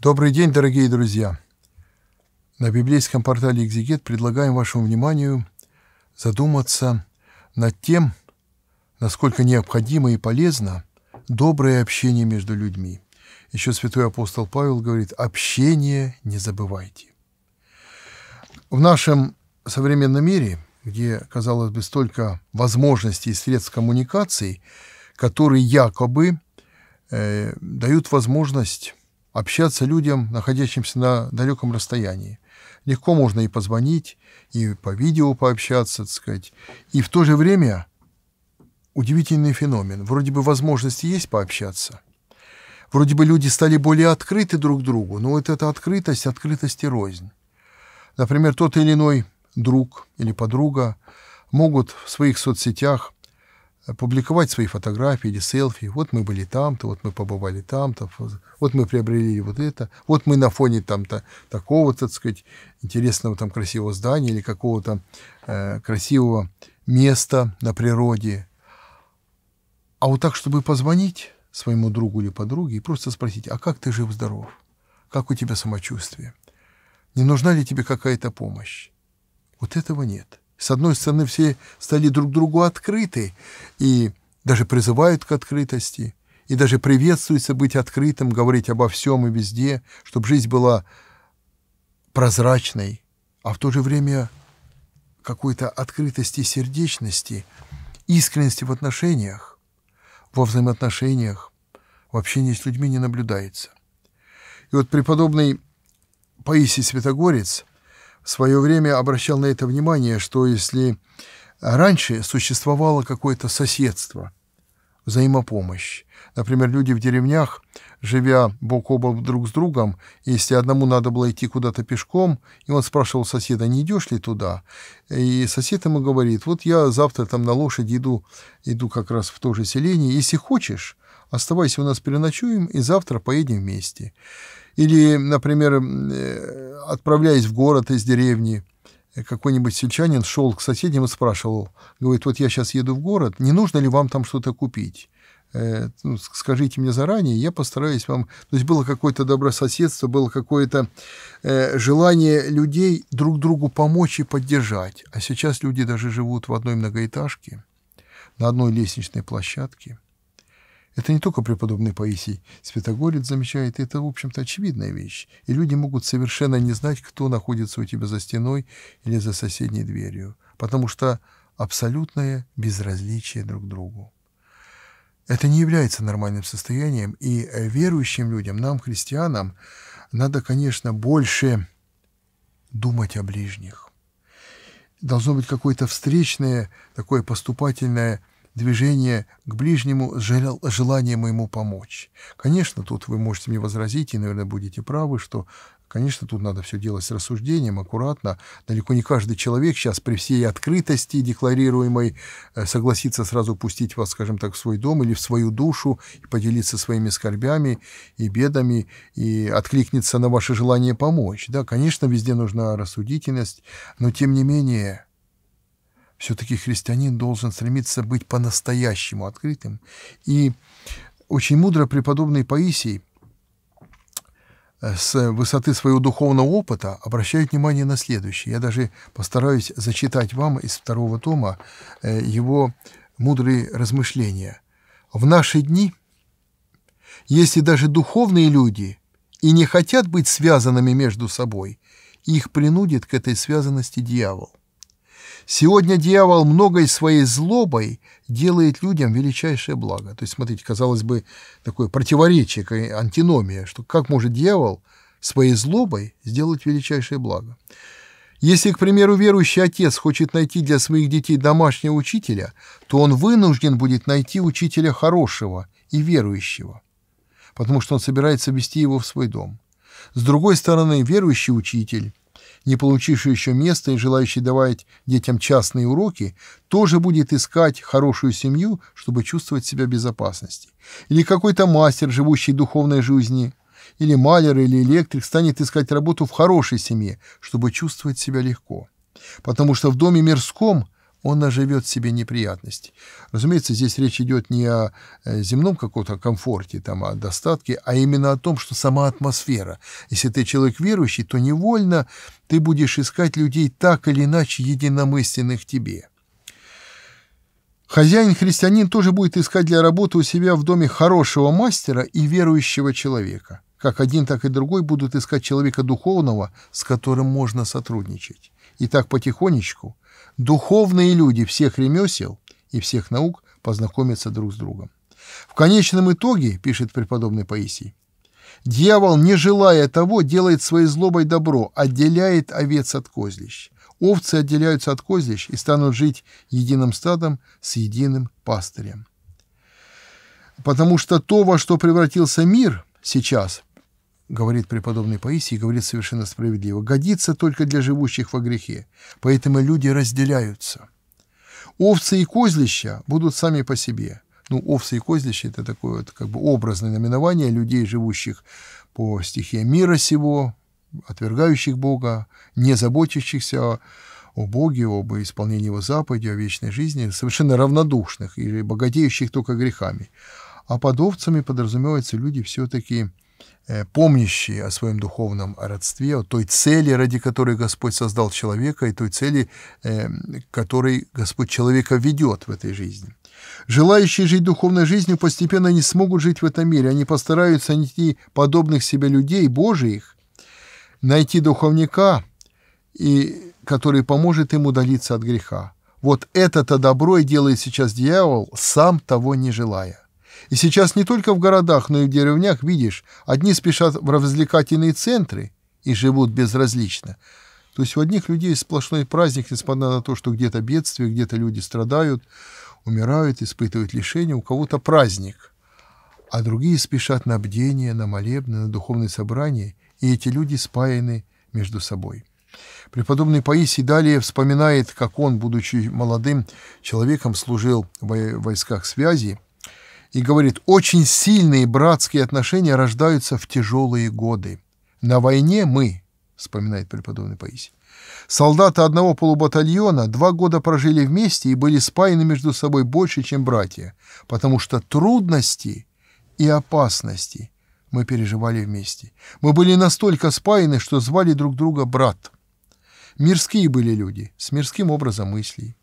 Добрый день, дорогие друзья! На библейском портале «Экзегет» предлагаем вашему вниманию задуматься над тем, насколько необходимо и полезно доброе общение между людьми. Еще святой апостол Павел говорит «общение не забывайте». В нашем современном мире, где, казалось бы, столько возможностей и средств коммуникации, которые якобы э, дают возможность общаться людям, находящимся на далеком расстоянии. Легко можно и позвонить, и по видео пообщаться, так сказать. И в то же время удивительный феномен. Вроде бы возможности есть пообщаться. Вроде бы люди стали более открыты друг другу, но вот эта открытость, открытость и рознь. Например, тот или иной друг или подруга могут в своих соцсетях публиковать свои фотографии или селфи. Вот мы были там-то, вот мы побывали там-то, вот мы приобрели вот это, вот мы на фоне там-то такого так сказать, интересного там красивого здания или какого-то э, красивого места на природе. А вот так, чтобы позвонить своему другу или подруге и просто спросить, а как ты жив-здоров? Как у тебя самочувствие? Не нужна ли тебе какая-то помощь? Вот этого нет. С одной стороны, все стали друг другу открыты и даже призывают к открытости, и даже приветствуется быть открытым, говорить обо всем и везде, чтобы жизнь была прозрачной, а в то же время какой-то открытости сердечности, искренности в отношениях, во взаимоотношениях, в общении с людьми не наблюдается. И вот преподобный Паисий Святогорец – в свое время обращал на это внимание, что если раньше существовало какое-то соседство, взаимопомощь, например, люди в деревнях, живя бок о бок друг с другом, если одному надо было идти куда-то пешком, и он спрашивал соседа, не идешь ли туда, и сосед ему говорит, вот я завтра там на лошади иду, иду как раз в то же селение, если хочешь, оставайся у нас переночуем и завтра поедем вместе. Или, например, э, отправляясь в город из деревни, э, какой-нибудь сельчанин шел к соседям и спрашивал, говорит, вот я сейчас еду в город, не нужно ли вам там что-то купить? Э, ну, скажите мне заранее, я постараюсь вам... То есть было какое-то добрососедство, было какое-то желание людей друг другу помочь и поддержать. А сейчас люди даже живут в одной многоэтажке, на одной лестничной площадке – это не только преподобный Паисий Святогорец замечает, это, в общем-то, очевидная вещь. И люди могут совершенно не знать, кто находится у тебя за стеной или за соседней дверью, потому что абсолютное безразличие друг к другу. Это не является нормальным состоянием, и э, верующим людям, нам, христианам, надо, конечно, больше думать о ближних. Должно быть какое-то встречное, такое поступательное движение к ближнему желал, желанием ему помочь. Конечно, тут вы можете мне возразить, и, наверное, будете правы, что, конечно, тут надо все делать с рассуждением, аккуратно. Далеко не каждый человек сейчас при всей открытости декларируемой э, согласится сразу пустить вас, скажем так, в свой дом или в свою душу и поделиться своими скорбями и бедами, и откликнется на ваше желание помочь. Да, конечно, везде нужна рассудительность, но, тем не менее, все-таки христианин должен стремиться быть по-настоящему открытым. И очень мудро преподобный Паисий э, с высоты своего духовного опыта обращает внимание на следующее. Я даже постараюсь зачитать вам из второго тома э, его мудрые размышления. В наши дни, если даже духовные люди и не хотят быть связанными между собой, их принудит к этой связанности дьявол. Сегодня дьявол многой своей злобой делает людям величайшее благо. То есть, смотрите, казалось бы, такое противоречие, антиномия, что как может дьявол своей злобой сделать величайшее благо? Если, к примеру, верующий отец хочет найти для своих детей домашнего учителя, то он вынужден будет найти учителя хорошего и верующего, потому что он собирается вести его в свой дом. С другой стороны, верующий учитель не получивший еще места и желающий давать детям частные уроки, тоже будет искать хорошую семью, чтобы чувствовать себя в безопасности. Или какой-то мастер, живущий духовной жизни, или маляр, или электрик станет искать работу в хорошей семье, чтобы чувствовать себя легко. Потому что в доме мирском – он наживет себе неприятности. Разумеется, здесь речь идет не о э, земном каком-то комфорте, там, о достатке, а именно о том, что сама атмосфера. Если ты человек верующий, то невольно ты будешь искать людей так или иначе единомысленных тебе. Хозяин-христианин тоже будет искать для работы у себя в доме хорошего мастера и верующего человека. Как один, так и другой будут искать человека духовного, с которым можно сотрудничать. И так потихонечку – духовные люди всех ремесел и всех наук познакомятся друг с другом. В конечном итоге, пишет преподобный Паисий, дьявол, не желая того, делает своей злобой добро, отделяет овец от козлищ. Овцы отделяются от козлищ и станут жить единым стадом с единым пастырем. Потому что то, во что превратился мир сейчас – говорит преподобный Паисий, говорит совершенно справедливо, годится только для живущих во грехе, поэтому люди разделяются. Овцы и козлища будут сами по себе. Ну, овцы и козлища – это такое вот, как бы образное наименование людей, живущих по стихии мира сего, отвергающих Бога, не заботящихся о Боге, об исполнении Его заповеди, о вечной жизни, совершенно равнодушных и богатеющих только грехами. А под овцами подразумеваются люди все-таки – Э, помнящие о своем духовном родстве, о той цели, ради которой Господь создал человека, и той цели, э, которой Господь человека ведет в этой жизни. Желающие жить духовной жизнью постепенно не смогут жить в этом мире. Они постараются найти подобных себе людей, Божиих, найти духовника, и, который поможет им удалиться от греха. Вот это-то добро и делает сейчас дьявол, сам того не желая. И сейчас не только в городах, но и в деревнях, видишь, одни спешат в развлекательные центры и живут безразлично. То есть у одних людей сплошной праздник, несмотря на то, что где-то бедствие, где-то люди страдают, умирают, испытывают лишения, у кого-то праздник. А другие спешат на бдение, на молебны, на духовные собрания, и эти люди спаяны между собой. Преподобный Паисий далее вспоминает, как он, будучи молодым человеком, служил в войсках связи – и говорит, очень сильные братские отношения рождаются в тяжелые годы. На войне мы, вспоминает преподобный Паисий, солдаты одного полубатальона два года прожили вместе и были спаяны между собой больше, чем братья, потому что трудности и опасности мы переживали вместе. Мы были настолько спаяны, что звали друг друга брат. Мирские были люди, с мирским образом мыслей.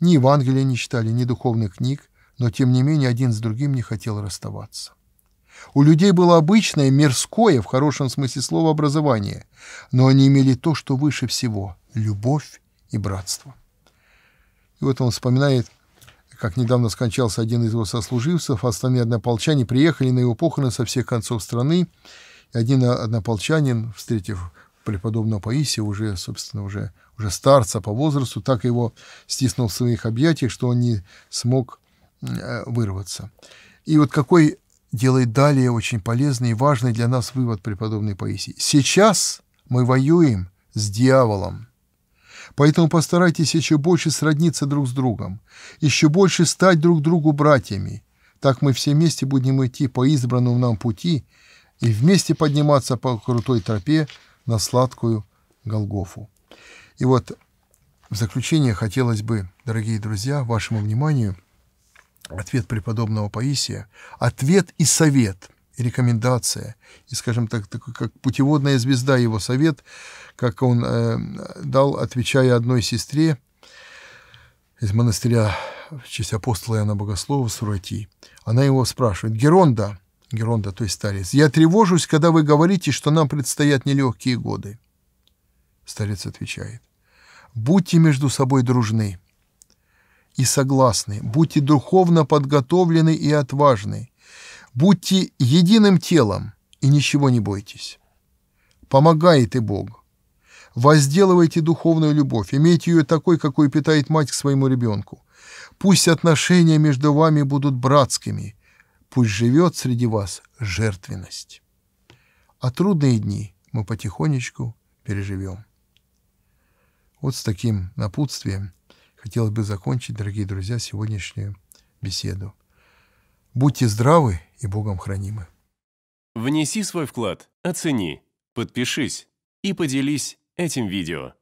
Ни Евангелия не читали, ни духовных книг, но тем не менее один с другим не хотел расставаться. У людей было обычное, мирское, в хорошем смысле слова, образование, но они имели то, что выше всего – любовь и братство. И вот он вспоминает, как недавно скончался один из его сослуживцев, остальные однополчане приехали на его похороны со всех концов страны, и один однополчанин, встретив преподобного Паисия, уже, собственно, уже, уже старца по возрасту, так его стиснул в своих объятиях, что он не смог Э, вырваться. И вот какой делает далее очень полезный и важный для нас вывод преподобный Паисий. Сейчас мы воюем с дьяволом. Поэтому постарайтесь еще больше сродниться друг с другом, еще больше стать друг другу братьями. Так мы все вместе будем идти по избранному нам пути и вместе подниматься по крутой тропе на сладкую Голгофу. И вот в заключение хотелось бы, дорогие друзья, вашему вниманию – ответ преподобного Паисия, ответ и совет, и рекомендация, и, скажем так, такой, как путеводная звезда его совет, как он э, дал, отвечая одной сестре из монастыря в честь апостола Иоанна Богослова Сурати. Она его спрашивает, «Геронда, Геронда, то есть старец, я тревожусь, когда вы говорите, что нам предстоят нелегкие годы». Старец отвечает, «Будьте между собой дружны» и согласны, будьте духовно подготовлены и отважны, будьте единым телом и ничего не бойтесь. Помогает и Бог. Возделывайте духовную любовь, имейте ее такой, какой питает мать к своему ребенку. Пусть отношения между вами будут братскими, пусть живет среди вас жертвенность. А трудные дни мы потихонечку переживем. Вот с таким напутствием – хотелось бы закончить, дорогие друзья, сегодняшнюю беседу. Будьте здравы и Богом хранимы. Внеси свой вклад, оцени, подпишись и поделись этим видео.